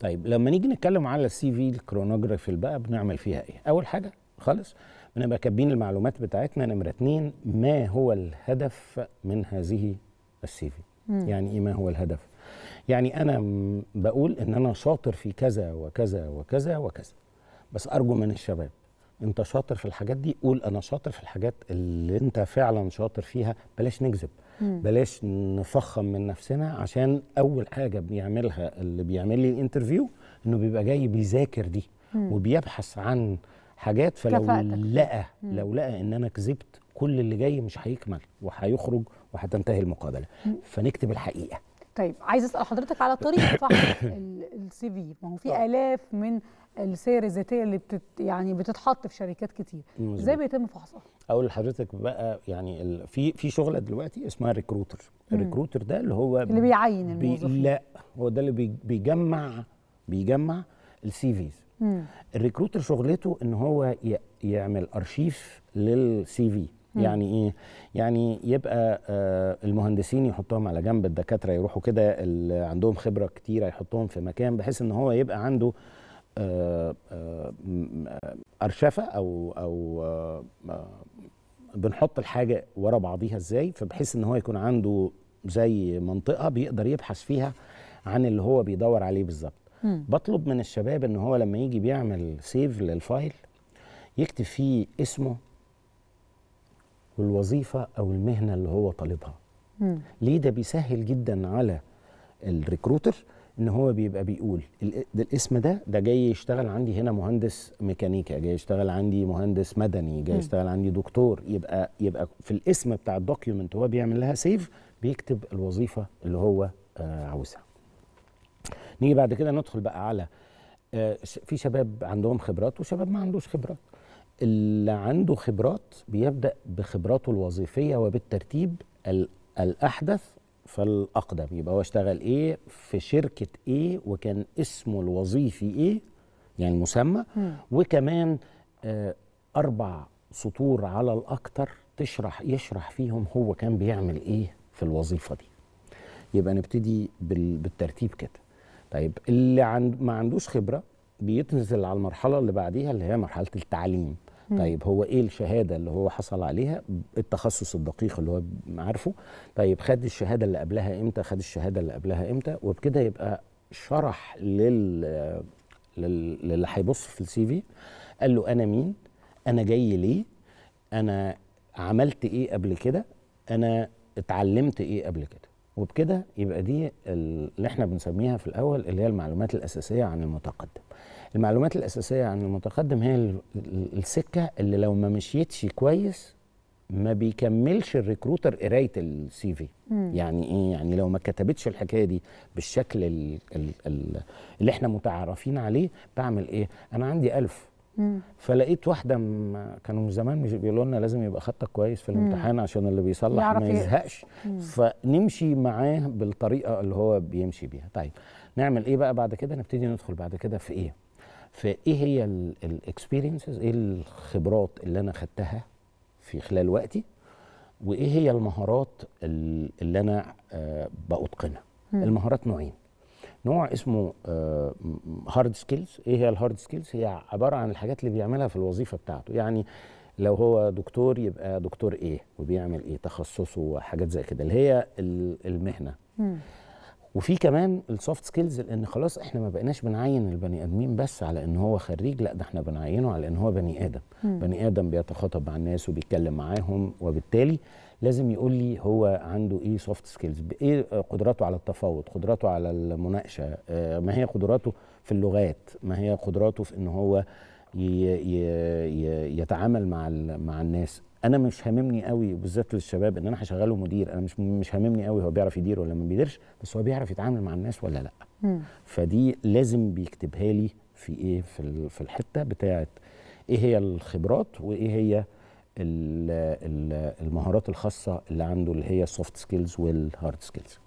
طيب لما نيجي نتكلم على السي في الكرونوجرافي بقى بنعمل فيها ايه اول حاجه خالص بنبقى كاتبين المعلومات بتاعتنا نمره اتنين ما هو الهدف من هذه السي في يعني ايه ما هو الهدف يعني انا بقول ان انا شاطر في كذا وكذا وكذا وكذا بس ارجو من الشباب انت شاطر في الحاجات دي قول انا شاطر في الحاجات اللي انت فعلا شاطر فيها بلاش نكذب بلاش نفخم من نفسنا عشان اول حاجه بيعملها اللي بيعمل لي الانترفيو انه بيبقى جاي بيذاكر دي وبيبحث عن حاجات فلو كفأتك. لقى لو لقى ان انا كذبت كل اللي جاي مش هيكمل وهيخرج وهتنتهي المقابله فنكتب الحقيقه طيب عايز اسال حضرتك على طريقه فحص السي في ما هو في الاف من السير الذاتيه اللي بتت يعني بتتحط في شركات كتير ازاي بيتم فحصها اقول لحضرتك بقى يعني في في شغله دلوقتي اسمها ريكروتر الريكروتر ده اللي هو اللي بيعين الموظفين بي لا هو ده اللي بيجمع بيجمع السي فيز الريكروتر شغلته ان هو يعمل ارشيف للسي في يعني ايه يعني يبقى آه، المهندسين يحطهم على جنب الدكاتره يروحوا كده اللي عندهم خبره كتيره يحطهم في مكان بحيث ان هو يبقى عنده آه، آه، ارشفه او او بنحط الحاجه ورا بعضيها ازاي فبحيث ان هو يكون عنده زي منطقه بيقدر يبحث فيها عن اللي هو بيدور عليه بالظبط بطلب من الشباب ان هو لما يجي بيعمل سيف للفايل يكتب فيه اسمه والوظيفه او المهنه اللي هو طالبها ليه ده بيسهل جدا على الريكروتر ان هو بيبقى بيقول الاسم ده ده جاي يشتغل عندي هنا مهندس ميكانيكا جاي يشتغل عندي مهندس مدني جاي يشتغل عندي دكتور يبقى يبقى في الاسم بتاع الدوكيومنت هو بيعمل لها سيف بيكتب الوظيفه اللي هو آه عاوزها نيجي بعد كده ندخل بقى على آه في شباب عندهم خبرات وشباب ما عندوش خبرات اللي عنده خبرات بيبدا بخبراته الوظيفيه وبالترتيب الاحدث فالاقدم يبقى هو اشتغل ايه في شركه ايه وكان اسمه الوظيفي ايه يعني المسمى وكمان آه اربع سطور على الاكثر تشرح يشرح فيهم هو كان بيعمل ايه في الوظيفه دي يبقى نبتدي بالترتيب كده طيب اللي عند ما عندوش خبره بيتنزل على المرحله اللي بعديها اللي هي مرحله التعليم طيب هو ايه الشهاده اللي هو حصل عليها التخصص الدقيق اللي هو عارفه طيب خد الشهاده اللي قبلها امتى خد الشهاده اللي قبلها امتى وبكده يبقى شرح لل للي هيبص في السي في قال له انا مين انا جاي ليه انا عملت ايه قبل كده انا اتعلمت ايه قبل كده وبكده يبقى دي اللي احنا بنسميها في الاول اللي هي المعلومات الاساسيه عن المتقدم المعلومات الاساسيه عن المتقدم هي السكه اللي لو ما مشيتش كويس ما بيكملش الريكروتر قرايه السي في يعني ايه يعني لو ما كتبتش الحكايه دي بالشكل الـ الـ اللي احنا متعارفين عليه بعمل ايه انا عندي ألف فلقيت واحده كانوا زمان بيقولوا لنا لازم يبقى خطك كويس في الامتحان عشان اللي بيصلح ما يزهقش فنمشي معاه بالطريقه اللي هو بيمشي بيها طيب نعمل ايه بقى بعد كده نبتدي ندخل بعد كده في ايه فايه هي الاكسبيرينسز ايه الخبرات اللي انا خدتها في خلال وقتي وايه هي المهارات اللي انا آه، باتقنها المهارات نوعين نوع اسمه هارد آه، سكيلز ايه هي الهارد سكيلز هي عباره عن الحاجات اللي بيعملها في الوظيفه بتاعته يعني لو هو دكتور يبقى دكتور ايه وبيعمل ايه تخصصه وحاجات زي كده اللي هي المهنه م. وفي كمان السوفت سكيلز لان خلاص احنا ما بقيناش بنعين البني ادمين بس على ان هو خريج لا ده احنا بنعينه على ان هو بني ادم مم. بني ادم بيتخاطب مع الناس وبيتكلم معاهم وبالتالي لازم يقول لي هو عنده ايه سوفت سكيلز ايه قدراته على التفاوض قدراته على المناقشه آه، ما هي قدراته في اللغات ما هي قدراته في ان هو يتعامل مع مع الناس انا مش هاممني قوي بالذات للشباب ان انا هشغله مدير انا مش مش هاممني قوي هو بيعرف يدير ولا ما بيديرش بس هو بيعرف يتعامل مع الناس ولا لا م. فدي لازم بيكتبها لي في ايه في في الحته بتاعه ايه هي الخبرات وايه هي المهارات الخاصه اللي عنده اللي هي السوفت سكيلز والهارد سكيلز